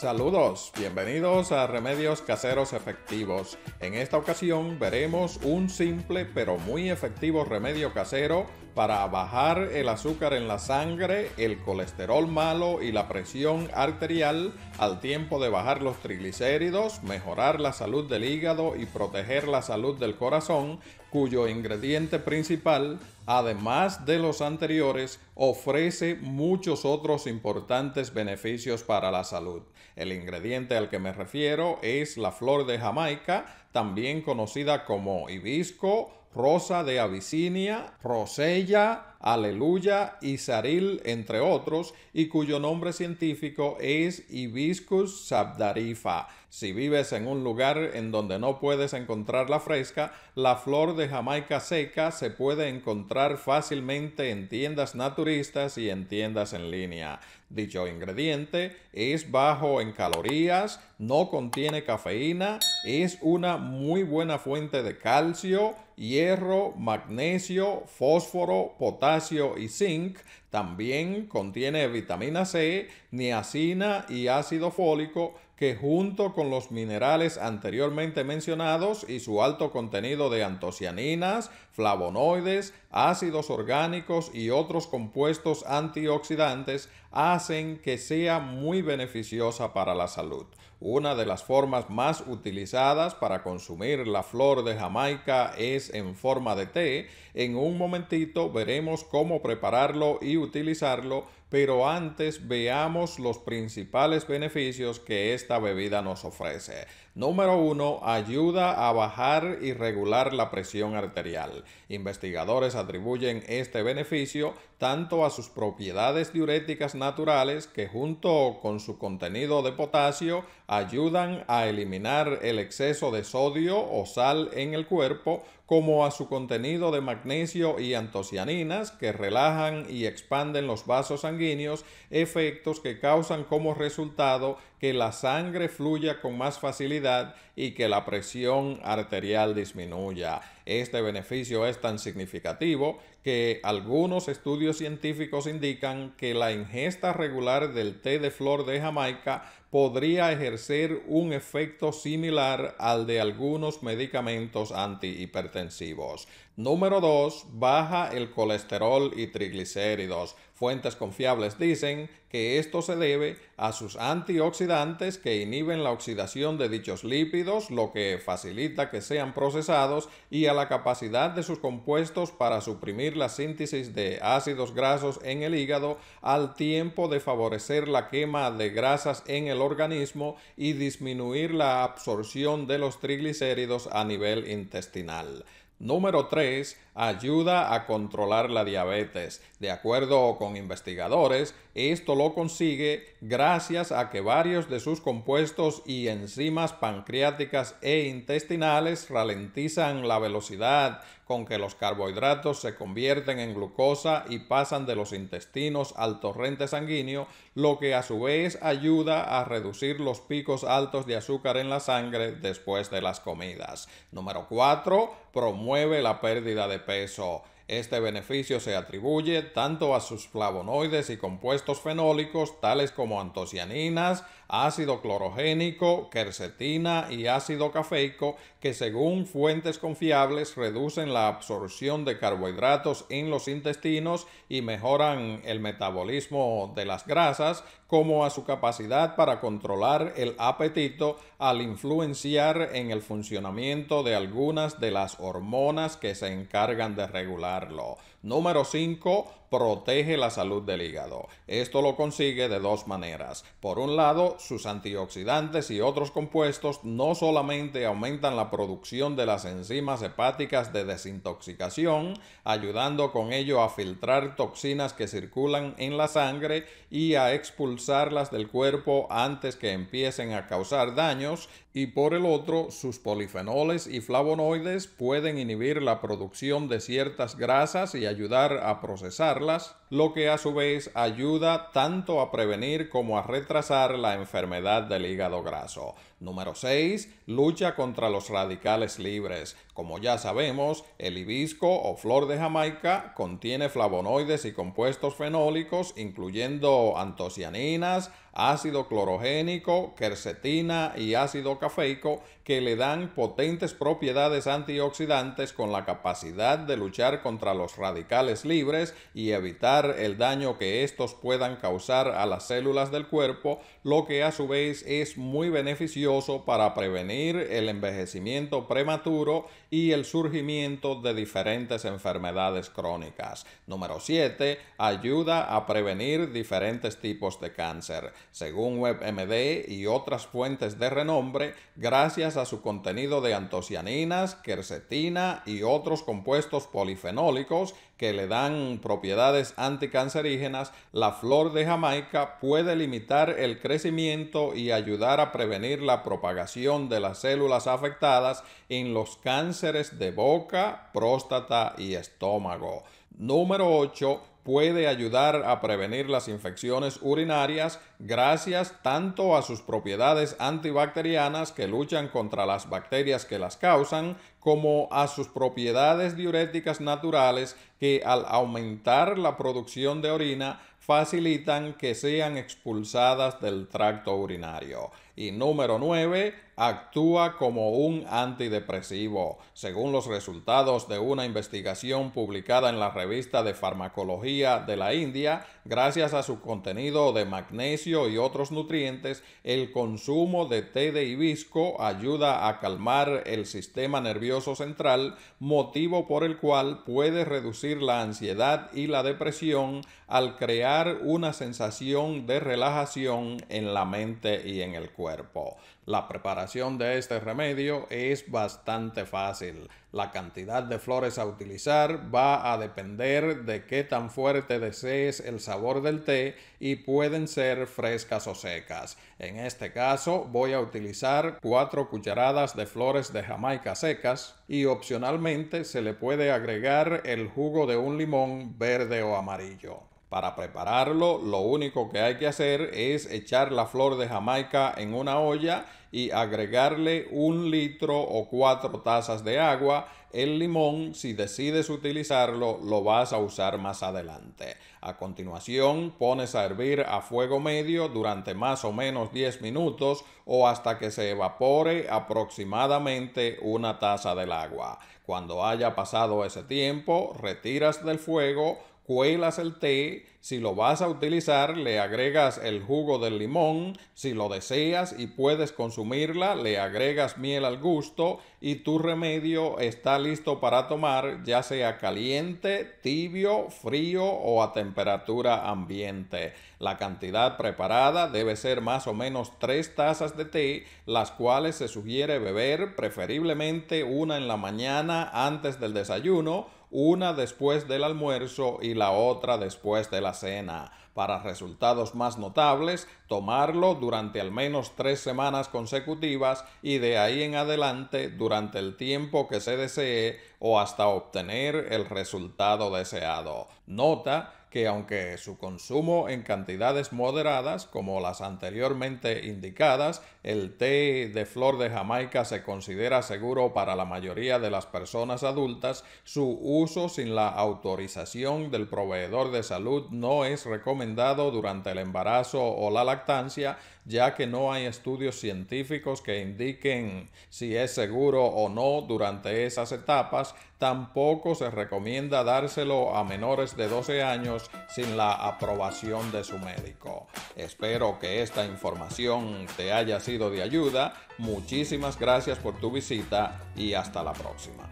Saludos, bienvenidos a Remedios Caseros Efectivos. En esta ocasión veremos un simple pero muy efectivo remedio casero para bajar el azúcar en la sangre, el colesterol malo y la presión arterial al tiempo de bajar los triglicéridos, mejorar la salud del hígado y proteger la salud del corazón, cuyo ingrediente principal, además de los anteriores, ofrece muchos otros importantes beneficios para la salud. El ingrediente al que me refiero es la flor de Jamaica, también conocida como hibisco, Rosa de Abisinia, Rosella, Aleluya, y Saril, entre otros, y cuyo nombre científico es Hibiscus sabdarifa. Si vives en un lugar en donde no puedes encontrar la fresca, la flor de Jamaica seca se puede encontrar fácilmente en tiendas naturistas y en tiendas en línea. Dicho ingrediente es bajo en calorías, no contiene cafeína, es una muy buena fuente de calcio, hierro, magnesio, fósforo, potasio y zinc. También contiene vitamina C, niacina y ácido fólico que junto con los minerales anteriormente mencionados y su alto contenido de antocianinas, flavonoides, ácidos orgánicos y otros compuestos antioxidantes hacen que sea muy beneficiosa para la salud. Una de las formas más utilizadas para consumir la flor de Jamaica es en forma de té. En un momentito veremos cómo prepararlo y utilizarlo, pero antes veamos los principales beneficios que esta bebida nos ofrece. Número 1. Ayuda a bajar y regular la presión arterial. Investigadores atribuyen este beneficio tanto a sus propiedades diuréticas naturales que junto con su contenido de potasio ayudan a eliminar el exceso de sodio o sal en el cuerpo, como a su contenido de magnesio y antocianinas que relajan y expanden los vasos sanguíneos, efectos que causan como resultado que la sangre fluya con más facilidad y que la presión arterial disminuya. Este beneficio es tan significativo que algunos estudios científicos indican que la ingesta regular del té de flor de Jamaica podría ejercer un efecto similar al de algunos medicamentos antihipertensivos. Número 2. Baja el colesterol y triglicéridos. Fuentes confiables dicen que esto se debe a sus antioxidantes que inhiben la oxidación de dichos lípidos, lo que facilita que sean procesados, y a la capacidad de sus compuestos para suprimir la síntesis de ácidos grasos en el hígado, al tiempo de favorecer la quema de grasas en el organismo y disminuir la absorción de los triglicéridos a nivel intestinal. Número 3. Ayuda a controlar la diabetes. De acuerdo con investigadores, esto lo consigue gracias a que varios de sus compuestos y enzimas pancreáticas e intestinales ralentizan la velocidad con que los carbohidratos se convierten en glucosa y pasan de los intestinos al torrente sanguíneo, lo que a su vez ayuda a reducir los picos altos de azúcar en la sangre después de las comidas. Número 4. Promueve la pérdida de peso. Este beneficio se atribuye tanto a sus flavonoides y compuestos fenólicos tales como antocianinas, ácido clorogénico, quercetina y ácido cafeico que según fuentes confiables reducen la absorción de carbohidratos en los intestinos y mejoran el metabolismo de las grasas como a su capacidad para controlar el apetito al influenciar en el funcionamiento de algunas de las hormonas que se encargan de regular parlò Número 5. Protege la salud del hígado. Esto lo consigue de dos maneras. Por un lado, sus antioxidantes y otros compuestos no solamente aumentan la producción de las enzimas hepáticas de desintoxicación, ayudando con ello a filtrar toxinas que circulan en la sangre y a expulsarlas del cuerpo antes que empiecen a causar daños, y por el otro, sus polifenoles y flavonoides pueden inhibir la producción de ciertas grasas y ayudar a procesarlas lo que a su vez ayuda tanto a prevenir como a retrasar la enfermedad del hígado graso. Número 6. Lucha contra los radicales libres. Como ya sabemos, el hibisco o flor de Jamaica contiene flavonoides y compuestos fenólicos, incluyendo antocianinas, ácido clorogénico, quercetina y ácido cafeico, que le dan potentes propiedades antioxidantes con la capacidad de luchar contra los radicales libres y evitar el daño que estos puedan causar a las células del cuerpo, lo que a su vez es muy beneficioso para prevenir el envejecimiento prematuro y el surgimiento de diferentes enfermedades crónicas. Número 7. Ayuda a prevenir diferentes tipos de cáncer. Según WebMD y otras fuentes de renombre, gracias a su contenido de antocianinas, quercetina y otros compuestos polifenólicos, que le dan propiedades anticancerígenas, la flor de Jamaica puede limitar el crecimiento y ayudar a prevenir la propagación de las células afectadas en los cánceres de boca, próstata y estómago. Número 8 puede ayudar a prevenir las infecciones urinarias gracias tanto a sus propiedades antibacterianas que luchan contra las bacterias que las causan, como a sus propiedades diuréticas naturales que al aumentar la producción de orina facilitan que sean expulsadas del tracto urinario. Y número 9, actúa como un antidepresivo, según los resultados de una investigación publicada en la revista de farmacología de la India, gracias a su contenido de magnesio y otros nutrientes, el consumo de té de hibisco ayuda a calmar el sistema nervioso central, motivo por el cual puede reducir la ansiedad y la depresión al crear una sensación de relajación en la mente y en el cuerpo. La preparación de este remedio es bastante fácil. La cantidad de flores a utilizar va a depender de qué tan fuerte desees el sabor del té y pueden ser frescas o secas. En este caso voy a utilizar 4 cucharadas de flores de jamaica secas y opcionalmente se le puede agregar el jugo de un limón verde o amarillo. Para prepararlo, lo único que hay que hacer es echar la flor de Jamaica en una olla y agregarle un litro o cuatro tazas de agua. El limón, si decides utilizarlo, lo vas a usar más adelante. A continuación, pones a hervir a fuego medio durante más o menos 10 minutos o hasta que se evapore aproximadamente una taza del agua. Cuando haya pasado ese tiempo, retiras del fuego, cuelas el té, si lo vas a utilizar le agregas el jugo del limón, si lo deseas y puedes consumirla le agregas miel al gusto y tu remedio está listo para tomar ya sea caliente, tibio, frío o a temperatura ambiente. La cantidad preparada debe ser más o menos tres tazas de té, las cuales se sugiere beber preferiblemente una en la mañana antes del desayuno una después del almuerzo y la otra después de la cena. Para resultados más notables, tomarlo durante al menos tres semanas consecutivas y de ahí en adelante durante el tiempo que se desee o hasta obtener el resultado deseado. Nota que aunque su consumo en cantidades moderadas, como las anteriormente indicadas, el té de flor de Jamaica se considera seguro para la mayoría de las personas adultas, su uso sin la autorización del proveedor de salud no es recomendado durante el embarazo o la lactancia, ya que no hay estudios científicos que indiquen si es seguro o no durante esas etapas, Tampoco se recomienda dárselo a menores de 12 años sin la aprobación de su médico. Espero que esta información te haya sido de ayuda. Muchísimas gracias por tu visita y hasta la próxima.